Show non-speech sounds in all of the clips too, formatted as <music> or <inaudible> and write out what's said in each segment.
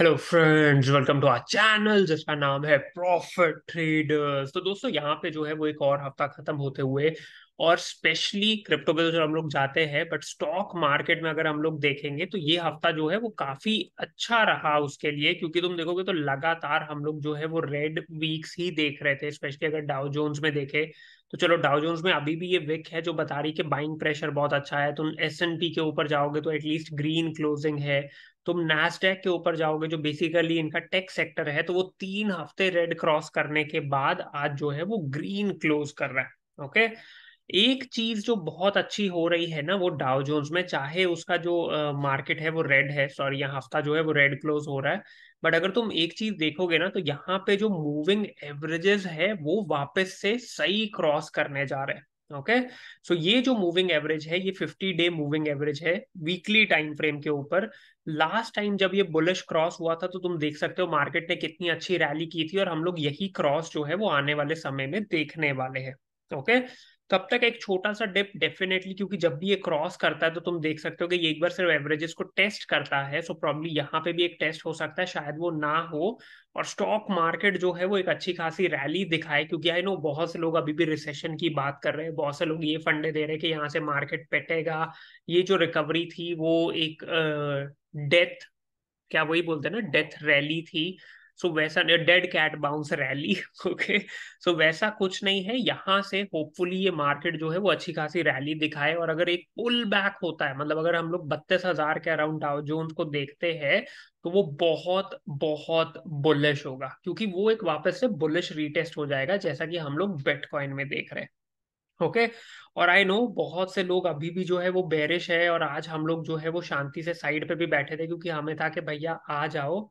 Hello friends welcome to our channel जिसका नाम है प्रॉफिट ट्रेडर्स तो दोस्तों यहाँ पे जो है वो एक और हफ्ता खत्म होते हुए और स्पेशली क्रिप्टो पे तो हम लोग जाते हैं बट स्टॉक मार्केट में अगर हम लोग देखेंगे तो ये हफ्ता जो है वो काफी अच्छा रहा उसके लिए क्योंकि तुम देखोगे तो लगातार हम लोग जो है वो रेड वीक्स ही देख रहे थे स्पेशली अगर डाउ जोन्स में देखे तो चलो डाउजोन्स में अभी भी ये विक है जो बता रही कि बाइंग प्रेशर बहुत अच्छा है तुम एस एन पी के ऊपर जाओगे तो एटलीस्ट ग्रीन क्लोजिंग है तुम नैसटेक के ऊपर जाओगे जो बेसिकली इनका टेक सेक्टर है तो वो तीन हफ्ते रेड क्रॉस करने के बाद आज जो है वो ग्रीन क्लोज कर रहा है ओके एक चीज जो बहुत अच्छी हो रही है ना वो डाउजोन्स में चाहे उसका जो मार्केट uh, है वो रेड है सॉरी यहाँ हफ्ता जो है वो रेड क्लोज हो रहा है बट अगर तुम एक चीज देखोगे ना तो यहाँ पे जो मूविंग एवरेजेस है वो वापस से सही क्रॉस करने जा रहे हैं ओके सो ये जो मूविंग एवरेज है ये 50 डे मूविंग एवरेज है वीकली टाइम फ्रेम के ऊपर लास्ट टाइम जब ये बुलिश क्रॉस हुआ था तो तुम देख सकते हो मार्केट ने कितनी अच्छी रैली की थी और हम लोग यही क्रॉस जो है वो आने वाले समय में देखने वाले हैं ओके okay? तब तक एक छोटा सा डिप डेफिनेटली क्योंकि जब भी ये क्रॉस करता है तो तुम देख सकते हो कि एक बार सिर्फ एवरेजेस को टेस्ट करता है सो प्रॉब्ली यहाँ पे भी एक टेस्ट हो सकता है शायद वो ना हो और स्टॉक मार्केट जो है वो एक अच्छी खासी रैली दिखाए क्योंकि आई नो बहुत से लोग अभी भी रिसेशन की बात कर रहे हैं बहुत से लोग ये फंडे दे रहे हैं कि यहाँ से मार्केट पेटेगा ये जो रिकवरी थी वो एक डेथ uh, क्या वही बोलते हैं ना डेथ रैली थी सो so, वैसा dead cat bounce rally okay so वैसा कुछ नहीं है यहाँ से होपफुली ये मार्केट जो है वो अच्छी खासी रैली दिखाए और अगर एक पुल बैक होता है मतलब अगर हम लोग बत्तीस हजार के अराउंड डाउ जोन्स को देखते हैं तो वो बहुत बहुत बुलिश होगा क्योंकि वो एक वापस से बुलिश रीटेस्ट हो जाएगा जैसा कि हम लोग बेटकॉइन में देख रहे हैं ओके okay? और आई नो बहुत से लोग अभी भी जो है वो बैरिश है और आज हम लोग जो है वो शांति से साइड पे भी बैठे थे क्योंकि हमें था कि भैया आ जाओ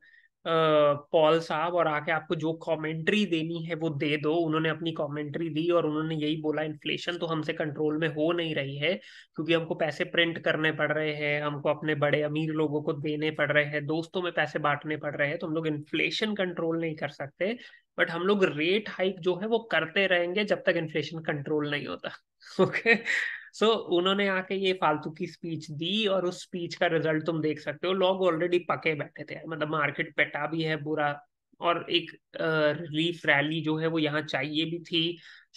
पॉल साहब और आके आपको जो कमेंट्री देनी है वो दे दो उन्होंने अपनी कमेंट्री दी और उन्होंने यही बोला इन्फ्लेशन तो हमसे कंट्रोल में हो नहीं रही है क्योंकि हमको पैसे प्रिंट करने पड़ रहे हैं हमको अपने बड़े अमीर लोगों को देने पड़ रहे हैं दोस्तों में पैसे बांटने पड़ रहे हैं तो हम लोग इन्फ्लेशन कंट्रोल नहीं कर सकते बट हम लोग रेट हाइक जो है वो करते रहेंगे जब तक इन्फ्लेशन कंट्रोल नहीं होता ओके <laughs> सो so, उन्होंने आके ये फालतू की स्पीच दी और उस स्पीच का रिजल्ट तुम देख सकते हो लोग ऑलरेडी पके बैठे थे मतलब मार्केट पेटा भी है बुरा और एक रिलीफ रैली जो है वो यहाँ चाहिए भी थी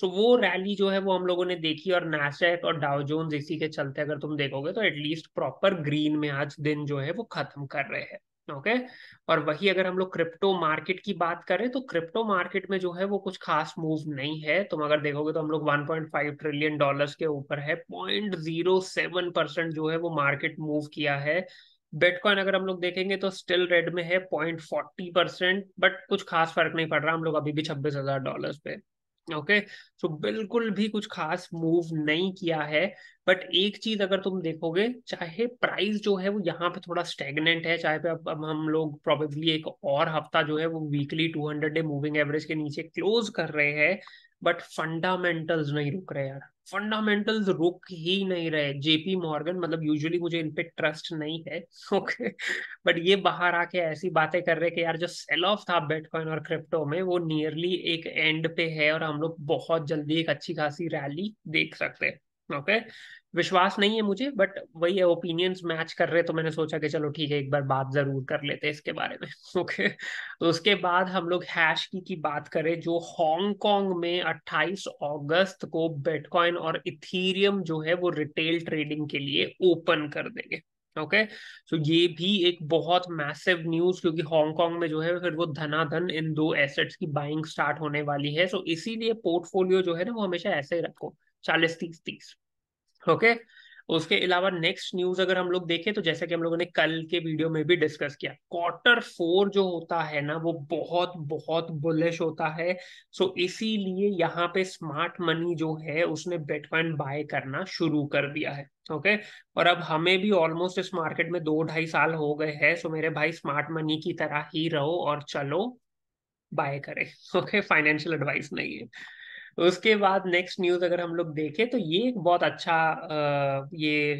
सो so, वो रैली जो है वो हम लोगों ने देखी और नैसेक और डाउजोन्स इसी के चलते अगर तुम देखोगे तो एटलीस्ट प्रॉपर ग्रीन में आज दिन जो है वो खत्म कर रहे हैं ओके और वही अगर हम लोग क्रिप्टो मार्केट की बात करें तो क्रिप्टो मार्केट में जो है वो कुछ खास मूव नहीं है तुम अगर देखोगे तो हम लोग 1.5 ट्रिलियन डॉलर्स के ऊपर है 0.07 परसेंट जो है वो मार्केट मूव किया है बिटकॉइन अगर हम लोग देखेंगे तो स्टिल रेड में है पॉइंट फोर्टी परसेंट बट कुछ खास फर्क नहीं पड़ रहा हम लोग अभी भी छब्बीस हजार डॉलर पे ओके सो बिल्कुल भी कुछ खास मूव नहीं किया है बट एक चीज अगर तुम देखोगे चाहे प्राइस जो है वो यहाँ पे थोड़ा स्टेगनेंट है चाहे पे अब, अब हम लोग प्रोबेबली एक और हफ्ता जो है वो वीकली 200 डे मूविंग एवरेज के नीचे क्लोज कर रहे हैं बट फंडामेंटल्स नहीं रुक रहे यार फंडामेंटल्स रुक ही नहीं रहे जेपी मॉर्गन मतलब यूजुअली मुझे इन पे ट्रस्ट नहीं है ओके <laughs> बट ये बाहर आके ऐसी बातें कर रहे कि यार जो सेल ऑफ था बिटकॉइन और क्रिप्टो में वो नियरली एक एंड पे है और हम लोग बहुत जल्दी एक अच्छी खासी रैली देख सकते हैं ओके विश्वास नहीं है मुझे बट वही है ओपिनियंस मैच कर रहे तो मैंने सोचा कि चलो ठीक है एक बार बात जरूर कर लेते हैं इसके बारे में ओके <laughs> तो उसके बाद हम लोग हैश की की बात करें जो हांगकांग में 28 अगस्त को बिटकॉइन और इथीरियम जो है वो रिटेल ट्रेडिंग के लिए ओपन कर देंगे ओके okay? सो so ये भी एक बहुत मैसिव न्यूज क्योंकि हांगकांग में जो है फिर वो धनाधन इन दो एसेट्स की बाइंग स्टार्ट होने वाली है सो so इसीलिए पोर्टफोलियो जो है ना वो हमेशा ऐसे ही रखो चालीस तीस तीस ओके उसके अलावा नेक्स्ट न्यूज अगर हम लोग देखें तो जैसा कि हम लोगों ने कल के वीडियो में भी डिस्कस किया क्वार्टर फोर जो होता है ना वो बहुत बहुत बुलिश होता है सो so, इसीलिए यहाँ पे स्मार्ट मनी जो है उसने बिटकॉइन बाय करना शुरू कर दिया है ओके okay? और अब हमें भी ऑलमोस्ट इस मार्केट में दो ढाई साल हो गए हैं सो so मेरे भाई स्मार्ट मनी की तरह ही रहो और चलो बाय करे ओके फाइनेंशियल एडवाइस नहीं है उसके बाद नेक्स्ट न्यूज अगर हम लोग देखें तो ये एक बहुत अच्छा आ, ये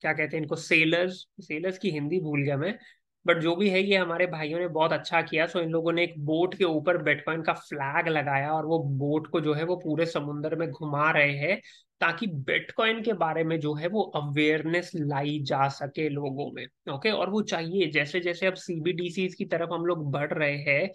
क्या कहते हैं इनको सेलर्स सेलर्स की हिंदी भूल गया मैं बट जो भी है ये हमारे भाइयों ने बहुत अच्छा किया सो इन लोगों ने एक बोट के ऊपर बेटकॉइन का फ्लैग लगाया और वो बोट को जो है वो पूरे समुन्द्र में घुमा रहे हैं ताकि बेटकॉइन के बारे में जो है वो अवेयरनेस लाई जा सके लोगों में ओके और वो चाहिए जैसे जैसे अब सीबीडीसी की तरफ हम लोग बढ़ रहे हैं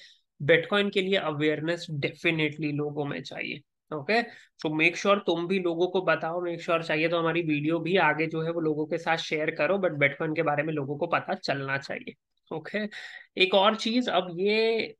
बिटकॉइन के लिए अवेयरनेस डेफिनेटली लोगों में चाहिए ओके सो मेक श्योर तुम भी लोगों को बताओ मेक श्योर sure चाहिए तो हमारी वीडियो भी आगे जो है वो लोगों के साथ शेयर करो बट बिटकॉइन के बारे में लोगों को पता चलना चाहिए ओके okay? एक और चीज अब ये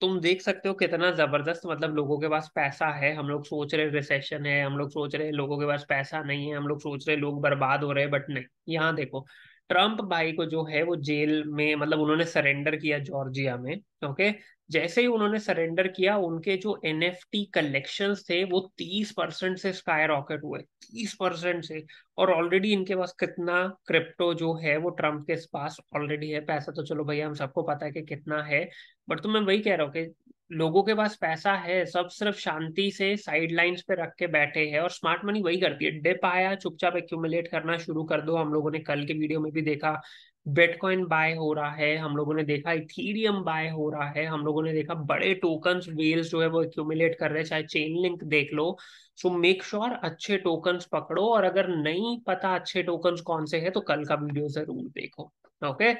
तुम देख सकते हो कितना जबरदस्त मतलब लोगों के पास पैसा है हम लोग सोच रहे रिसेशन है हम लोग सोच रहे लोगों के पास पैसा नहीं है हम लोग सोच रहे लोग बर्बाद हो रहे हैं बट नहीं यहाँ देखो ट्रंप भाई को जो है वो जेल में मतलब उन्होंने सरेंडर किया जॉर्जिया में ओके जैसे ही उन्होंने सरेंडर किया उनके जो एन एफ टी कलेक्शन थे वो तीस परसेंट से स्काई रॉकेट हुए तीस परसेंट से और ऑलरेडी इनके पास कितना क्रिप्टो जो है वो ट्रम्प के पास ऑलरेडी है पैसा तो चलो भैया हम सबको पता है कि कितना है बट तो मैं वही कह रहा हूँ कि लोगों के पास पैसा है सब सिर्फ शांति से साइड लाइन्स पे रख के बैठे हैं और स्मार्ट मनी वही करती है डिप आया चुपचाप एक्यूमुलेट करना शुरू कर दो हम लोगों ने कल के वीडियो में भी देखा बिटकॉइन बाय हो रहा है हम लोगों ने देखा इथीरियम बाय हो रहा है हम लोगों ने देखा बड़े टोकन्स वेल्स जो है वो एक्यूमुलेट कर रहे हैं चाहे चेन लिंक देख लो सो मेक श्योर अच्छे टोकन्स पकड़ो और अगर नहीं पता अच्छे टोकन्स कौन से हैं तो कल का वीडियो जरूर देखो ओके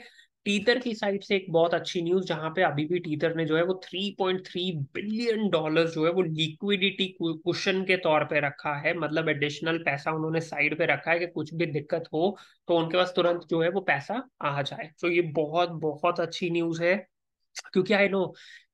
टीतर की साइड से एक बहुत अच्छी न्यूज जहां पे अभी भी टीतर ने जो है वो 3.3 बिलियन डॉलर जो है वो लिक्विडिटी कुशन के तौर पे रखा है मतलब एडिशनल पैसा उन्होंने साइड पे रखा है कि कुछ भी दिक्कत हो तो उनके पास तुरंत जो है वो पैसा आ जाए तो ये बहुत बहुत अच्छी न्यूज है क्योंकि आई नो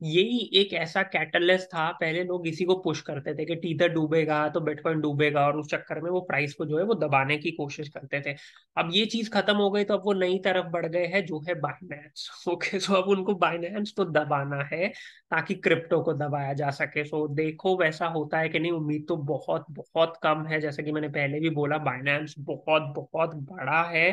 यही एक ऐसा कैटलिस्ट था पहले लोग इसी को पुश करते थे कि टीथर डूबेगा तो बिटकॉइन डूबेगा और उस चक्कर में वो प्राइस को जो है वो दबाने की कोशिश करते थे अब ये चीज खत्म हो गई तो अब वो नई तरफ बढ़ गए हैं जो है बाइनेंस ओके सो अब उनको बाइनेंस तो दबाना है ताकि क्रिप्टो को दबाया जा सके सो देखो वैसा होता है कि नहीं उम्मीद तो बहुत बहुत कम है जैसे कि मैंने पहले भी बोला बाइनेंस बहुत बहुत बड़ा है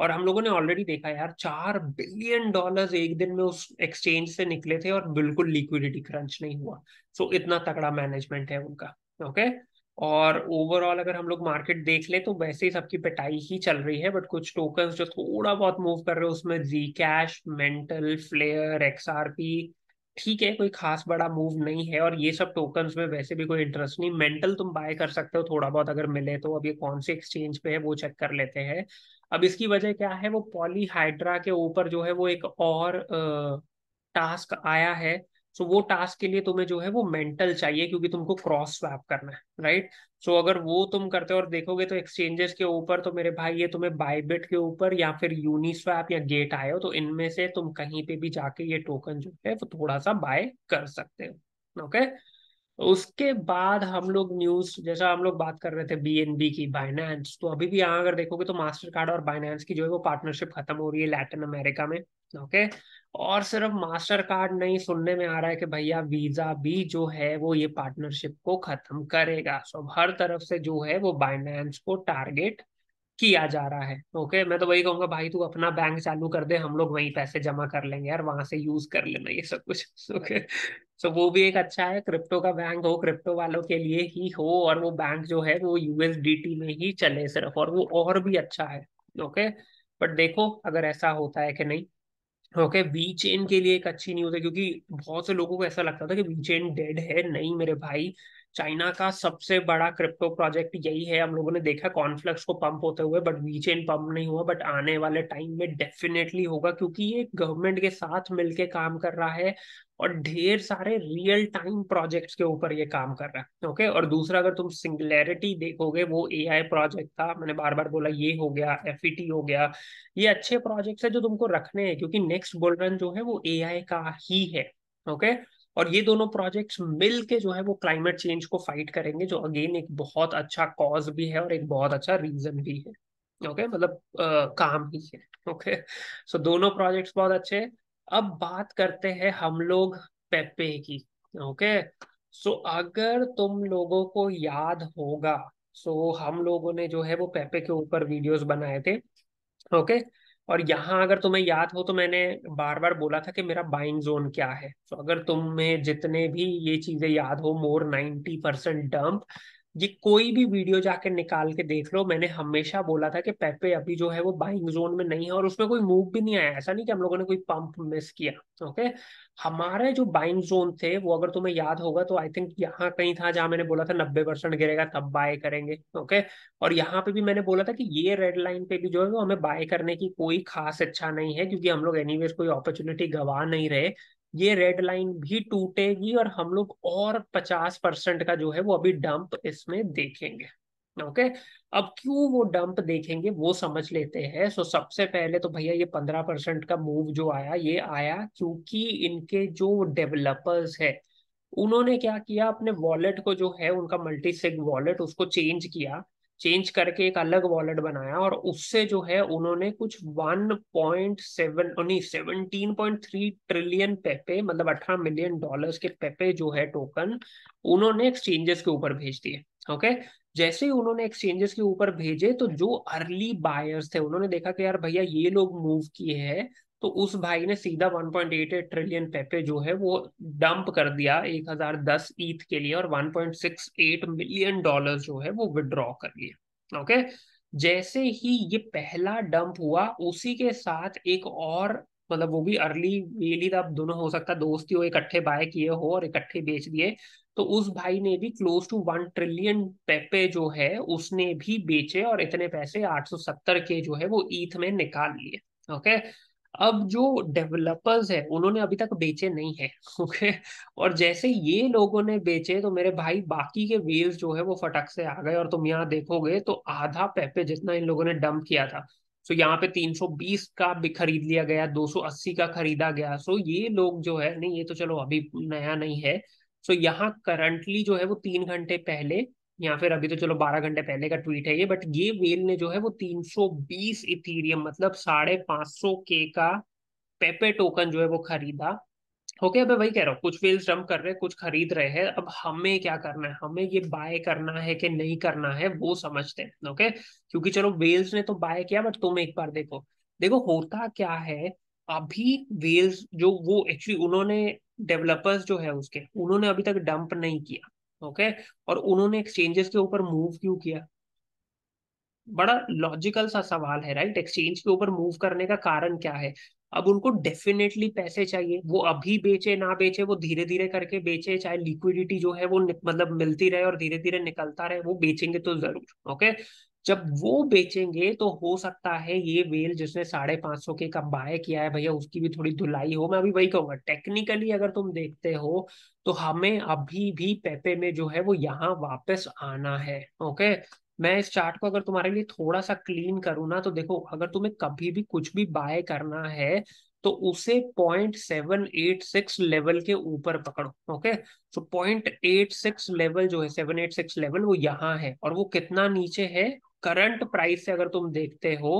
और हम लोगों ने ऑलरेडी देखा यार चार बिलियन डॉलर्स एक दिन में उस एक्सचेंज से निकले थे और बिल्कुल लिक्विडिटी क्रंच नहीं हुआ सो so, इतना तगड़ा मैनेजमेंट है उनका ओके okay? और ओवरऑल अगर हम लोग मार्केट देख ले तो वैसे ही सबकी पिटाई ही चल रही है बट कुछ टोकन जो थोड़ा बहुत मूव कर रहे हो उसमें Zcash Mantle Flare XRP ठीक है कोई खास बड़ा मूव नहीं है और ये सब टोकन्स में वैसे भी कोई इंटरेस्ट नहीं मेंटल तुम बाय कर सकते हो थोड़ा बहुत अगर मिले तो अब ये कौन से एक्सचेंज पे है वो चेक कर लेते हैं अब इसकी वजह क्या है वो पॉलीहाइड्रा के ऊपर जो है वो एक और टास्क आया है सो वो टास्क के लिए तुम्हें जो है वो मेंटल चाहिए क्योंकि तुमको क्रॉस स्वैप करना है राइट सो अगर वो तुम करते हो और देखोगे तो एक्सचेंजेस के ऊपर तो मेरे भाई ये तुम्हें बाइबिट के ऊपर या फिर यूनिस्वैप या गेट आए हो तो इनमें से तुम कहीं पे भी जाके ये टोकन जो है वो थोड़ा सा बाय कर सकते हो ओके okay? उसके बाद हम लोग न्यूज जैसा हम लोग बात कर रहे थे बीएनबी की बाइनेंस तो अभी भी यहाँ अगर देखोगे तो मास्टर कार्ड और बाइनेंस की जो है वो पार्टनरशिप खत्म हो रही है लैटिन अमेरिका में ओके और सिर्फ मास्टर कार्ड नहीं सुनने में आ रहा है कि भैया वीजा भी जो है वो ये पार्टनरशिप को खत्म करेगा सो हर तरफ से जो है वो बाइनेंस को टारगेट किया जा रहा है ओके मैं तो वही कहूंगा भाई तू अपना बैंक चालू कर दे हम लोग वही पैसे जमा कर लेंगे यार वहां से यूज कर लेना ये सब कुछ <laughs> ओके सो वो भी एक अच्छा है क्रिप्टो का बैंक हो क्रिप्टो वालों के लिए ही हो और वो बैंक जो है वो यूएसडीटी में ही चले सिर्फ और वो और भी अच्छा है ओके बट देखो अगर ऐसा होता है कि नहीं ओके वी चेन के लिए एक अच्छी न्यूज है क्योंकि बहुत से लोगों को ऐसा लगता था कि वी चेन डेड है नहीं मेरे भाई चाइना का सबसे बड़ा क्रिप्टो प्रोजेक्ट यही है हम लोगों ने देखा कॉन्फ्लेक्स को पंप होते हुए बट वीचेन पंप नहीं हुआ बट आने वाले टाइम में डेफिनेटली होगा क्योंकि ये गवर्नमेंट के साथ मिलके काम कर रहा है और ढेर सारे रियल टाइम प्रोजेक्ट्स के ऊपर ये काम कर रहा है ओके और दूसरा अगर तुम सिंगुलैरिटी देखोगे वो एआई प्रोजेक्ट था मैंने बार बार बोला ये हो गया एफ e हो गया ये अच्छे प्रोजेक्ट्स है जो तुमको रखने हैं क्योंकि नेक्स्ट बुलरन जो है वो एआई का ही है ओके okay? और ये दोनों प्रोजेक्ट्स मिल के जो है वो क्लाइमेट चेंज को फाइट करेंगे जो अगेन एक बहुत अच्छा कॉज भी है और एक बहुत अच्छा रीजन भी है ओके okay? मतलब आ, काम ही है ओके सो दोनों प्रोजेक्ट्स बहुत अच्छे हैं अब बात करते हैं हम लोग पेपे की ओके सो अगर तुम लोगों को याद होगा सो हम लोगों ने जो है वो पेपे के ऊपर वीडियोस बनाए थे ओके okay? और यहाँ अगर तुम्हें याद हो तो मैंने बार बार बोला था कि मेरा बाइंग जोन क्या है तो अगर तुम्हें जितने भी ये चीजें याद हो मोर नाइन्टी परसेंट डंप ये कोई भी वीडियो जाके निकाल के देख लो मैंने हमेशा बोला था कि पेपे अभी जो है वो बाइंग जोन में नहीं है और उसमें कोई मूव भी नहीं आया ऐसा नहीं कि हम लोगों ने कोई पंप मिस किया ओके हमारे जो बाइंग जोन थे वो अगर तुम्हें याद होगा तो आई थिंक यहाँ कहीं था जहां मैंने बोला था नब्बे परसेंट गिरेगा तब बाय करेंगे ओके और यहाँ पे भी मैंने बोला था कि ये रेड लाइन पे भी जो है वो हमें बाय करने की कोई खास इच्छा नहीं है क्योंकि हम लोग एनी कोई अपॉर्चुनिटी गवा नहीं रहे ये रेड लाइन भी टूटेगी और हम लोग और पचास परसेंट का जो है वो अभी डंप इसमें देखेंगे ओके okay? अब क्यों वो डंप देखेंगे वो समझ लेते हैं सो सबसे पहले तो भैया ये पंद्रह परसेंट का मूव जो आया ये आया क्योंकि इनके जो डेवलपर्स है उन्होंने क्या किया अपने वॉलेट को जो है उनका मल्टी वॉलेट उसको चेंज किया चेंज करके एक अलग वॉलेट बनाया और उससे जो है उन्होंने कुछ 1.7 पॉइंट थ्री ट्रिलियन पेपे मतलब 18 मिलियन डॉलर्स के पेपे जो है टोकन उन्होंने एक्सचेंजेस के ऊपर भेज दिए ओके जैसे ही उन्होंने एक्सचेंजेस के ऊपर भेजे तो जो अर्ली बायर्स थे उन्होंने देखा कि यार भैया ये लोग मूव किए हैं तो उस भाई ने सीधा 1.88 ट्रिलियन पेपे जो है वो डंप कर दिया 1010 ईथ के लिए और 1.68 मिलियन डॉलर्स जो है वो विड्रॉ कर लिए ओके जैसे ही ये पहला डंप हुआ उसी के साथ एक और मतलब वो भी अर्ली वेली आप दोनों हो सकता दोस्ती हो इकट्ठे बाय किए हो और इकट्ठे बेच दिए तो उस भाई ने भी close to one trillion Pepe जो है उसने भी बेचे और इतने पैसे 870 के जो है वो ईथ में निकाल लिए ओके अब जो डेवलपर्स है उन्होंने अभी तक बेचे नहीं है ओके <laughs> और जैसे ये लोगों ने बेचे तो मेरे भाई बाकी के व्हील्स जो है वो फटक से आ गए और तुम यहाँ देखोगे तो आधा पैपे जितना इन लोगों ने डंप किया था सो यहाँ पे 320 का भी खरीद लिया गया 280 का खरीदा गया सो ये लोग जो है नहीं ये तो चलो अभी नया नहीं है सो यहाँ करंटली जो है वो तीन घंटे पहले या फिर अभी तो चलो बारह घंटे पहले का ट्वीट है ये बट ये वेल ने जो है वो 320 इथीरियम मतलब साढ़े पांच सौ के का पेपे टोकन जो है वो खरीदा ओके okay, अब वही कह रहा हूँ कुछ वेल्स जम्प कर रहे हैं कुछ खरीद रहे हैं अब हमें क्या करना है हमें ये बाय करना है कि नहीं करना है वो समझते हैं ओके okay? क्योंकि चलो वेल्स ने तो बाय किया बट तुम एक बार देखो देखो होता क्या है अभी वेल्स जो वो एक्चुअली उन्होंने डेवलपर्स जो है उसके उन्होंने अभी तक डंप नहीं किया ओके और उन्होंने एक्सचेंजेस के ऊपर मूव क्यों किया बड़ा लॉजिकल सा सवाल है राइट एक्सचेंज के ऊपर मूव करने का कारण क्या है अब उनको डेफिनेटली पैसे चाहिए वो अभी बेचे ना बेचे वो धीरे धीरे करके बेचे चाहे लिक्विडिटी जो है वो मतलब मिलती रहे और धीरे धीरे निकलता रहे वो बेचेंगे तो जरूर ओके जब वो बेचेंगे तो हो सकता है ये वेल जिसने साढ़े पांच सौ के का बाय किया है भैया उसकी भी थोड़ी धुलाई हो मैं अभी वही कहूंगा टेक्निकली अगर तुम देखते हो तो हमें अभी भी पेपे में जो है वो यहाँ वापस आना है ओके मैं इस चार्ट को अगर तुम्हारे लिए थोड़ा सा क्लीन करूँ ना तो देखो अगर तुम्हें कभी भी कुछ भी बाय करना है तो उसे point seven eight six level के ऊपर पकड़ो ओके तो पॉइंट एट सिक्स लेवल जो है सेवन एट सिक्स लेवल वो यहाँ है और वो कितना नीचे है करंट प्राइस से अगर तुम देखते हो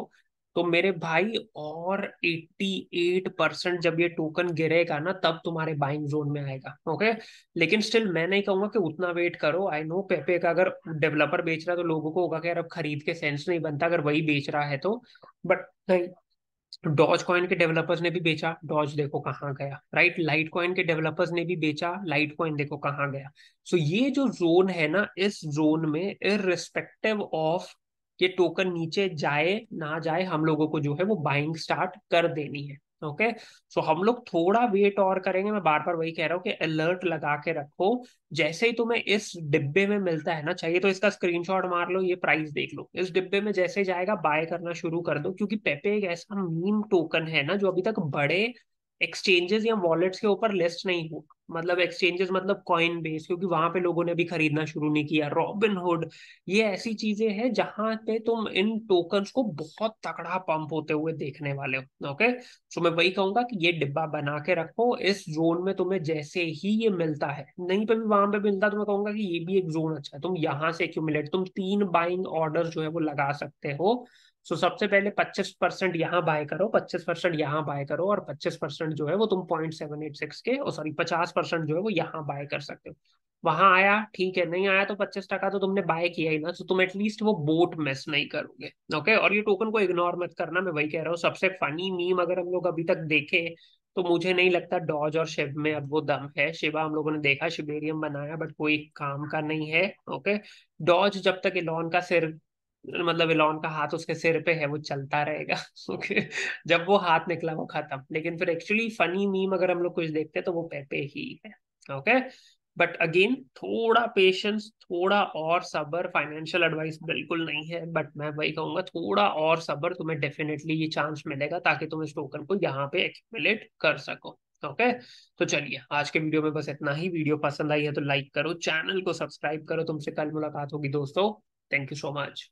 तो मेरे भाई और 88 परसेंट जब ये टोकन गिरेगा ना तब तुम्हारे बाइंग जोन में आएगा ओके लेकिन स्टिल मैं नहीं कहूंगा कि उतना वेट करो आई नो पेपे का अगर डेवलपर बेच रहा है तो लोगों को होगा कि यार अब खरीद के सेंस नहीं बनता अगर वही बेच रहा है तो बट नहीं डॉज कॉइन के डेवलपर्स ने भी बेचा डॉज देखो कहाँ गया राइट लाइट कॉइन के डेवलपर्स ने भी बेचा लाइट कॉइन देखो कहाँ गया सो so ये जो जोन है ना इस जोन में रिस्पेक्टिव ऑफ ये टोकन नीचे जाए ना जाए हम लोगों को जो है वो बाइंग स्टार्ट कर देनी है ओके okay? सो so, हम लोग थोड़ा वेट और करेंगे मैं बार बार वही कह रहा हूँ कि अलर्ट लगा के रखो जैसे ही तुम्हें इस डिब्बे में मिलता है ना चाहिए तो इसका स्क्रीनशॉट मार लो ये प्राइस देख लो इस डिब्बे में जैसे जाएगा बाय करना शुरू कर दो क्योंकि पेपे एक ऐसा मीम टोकन है ना जो अभी तक बड़े एक्सचेंजेस या वॉलेट्स के ऊपर लिस्ट नहीं हो मतलब एक्सचेंजेस मतलब कॉइन बेस क्योंकि वहां पे लोगों ने अभी खरीदना शुरू नहीं किया रॉबिनहुड ये ऐसी चीजें हैं जहां पे तुम इन टोकन को बहुत तगड़ा पंप होते हुए देखने वाले हो ओके सो मैं वही कहूंगा कि ये डिब्बा बना के रखो इस जोन में तुम्हें जैसे ही ये मिलता है नहीं पे भी वहां पे मिलता तो मैं कहूंगा कि ये भी एक जोन अच्छा है तुम यहाँ से एक्यूमुलेट तुम तीन बाइंग ऑर्डर जो है वो लगा सकते हो सो so, सबसे पहले 25 परसेंट यहाँ बाय करो 25 परसेंट यहाँ बाय करो और 25 परसेंट जो है वो तुम पॉइंट सेवन एट सिक्स के और सॉरी 50 परसेंट जो है वो यहाँ बाय कर सकते हो वहां आया ठीक है नहीं आया तो पच्चीस टका तो तुमने बाय किया ही ना तो तुम एटलीस्ट वो बोट मिस नहीं करोगे ओके और ये टोकन को इग्नोर मत करना मैं वही कह रहा हूँ सबसे फनी मीम अगर हम लोग अभी तक देखे तो मुझे नहीं लगता डॉज और शिव में अब वो दम है शिवा हम लोगों ने देखा शिवेरियम बनाया बट कोई काम का नहीं है ओके डॉज जब तक इलॉन का सिर मतलब एलॉन का हाथ उसके सिर पे है वो चलता रहेगा <laughs> हाँ। ओके जब वो हाथ निकला वो खत्म लेकिन फिर एक्चुअली फनी मीम अगर हम लोग कुछ देखते हैं तो वो पेपे ही है ओके बट अगेन थोड़ा पेशेंस थोड़ा और सबर फाइनेंशियल एडवाइस बिल्कुल नहीं है बट मैं वही कहूंगा थोड़ा और सबर तुम्हें डेफिनेटली ये चांस मिलेगा ताकि तुम इस टोकन को यहाँ पे एक्यूमुलेट कर सको ओके okay? तो चलिए आज के वीडियो में बस इतना ही वीडियो पसंद आई है तो लाइक करो चैनल को सब्सक्राइब करो तुमसे कल मुलाकात होगी दोस्तों थैंक यू सो मच